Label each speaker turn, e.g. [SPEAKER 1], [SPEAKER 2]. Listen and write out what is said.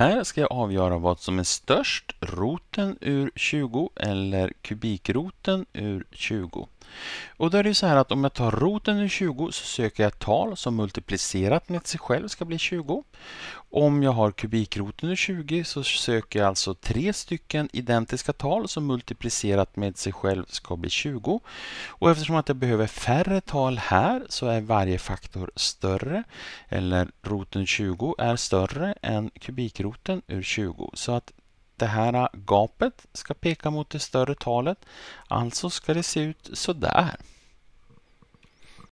[SPEAKER 1] Här ska jag avgöra vad som är störst, roten ur 20 eller kubikroten ur 20. Och då är det så här att om jag tar roten ur 20 så söker jag ett tal som multiplicerat med sig själv ska bli 20. Om jag har kubikroten ur 20 så söker jag alltså tre stycken identiska tal som multiplicerat med sig själv ska bli 20. Och eftersom att jag behöver färre tal här så är varje faktor större eller roten 20 är större än kubikroten roten ur 20 så att det här äh, gapet ska peka mot det större talet. Alltså ska det se ut sådär.